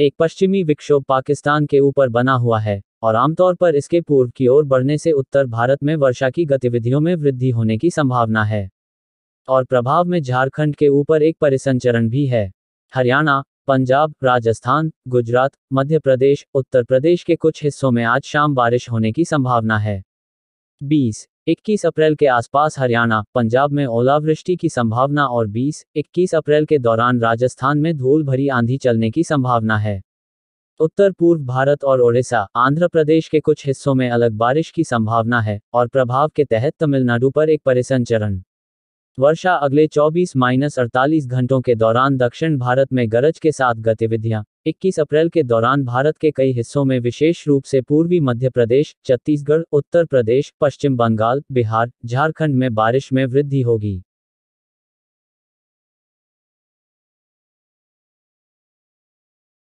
एक पश्चिमी विक्षोभ पाकिस्तान के ऊपर बना हुआ है और आमतौर पर इसके पूर्व की ओर बढ़ने से उत्तर भारत में वर्षा की गतिविधियों में वृद्धि होने की संभावना है और प्रभाव में झारखंड के ऊपर एक परिसंचरण भी है हरियाणा पंजाब राजस्थान गुजरात मध्य प्रदेश उत्तर प्रदेश के कुछ हिस्सों में आज शाम बारिश होने की संभावना है बीस 21 अप्रैल के आसपास हरियाणा पंजाब में ओलावृष्टि की संभावना और 20, 21 अप्रैल के दौरान राजस्थान में धूल भरी आंधी चलने की संभावना है उत्तर पूर्व भारत और ओडिशा आंध्र प्रदेश के कुछ हिस्सों में अलग बारिश की संभावना है और प्रभाव के तहत तमिलनाडु पर एक परिसंचरण वर्षा अगले 24 माइनस अड़तालीस घंटों के दौरान दक्षिण भारत में गरज के साथ गतिविधियां 21 अप्रैल के दौरान भारत के कई हिस्सों में विशेष रूप से पूर्वी मध्य प्रदेश छत्तीसगढ़ उत्तर प्रदेश पश्चिम बंगाल बिहार झारखंड में बारिश में वृद्धि होगी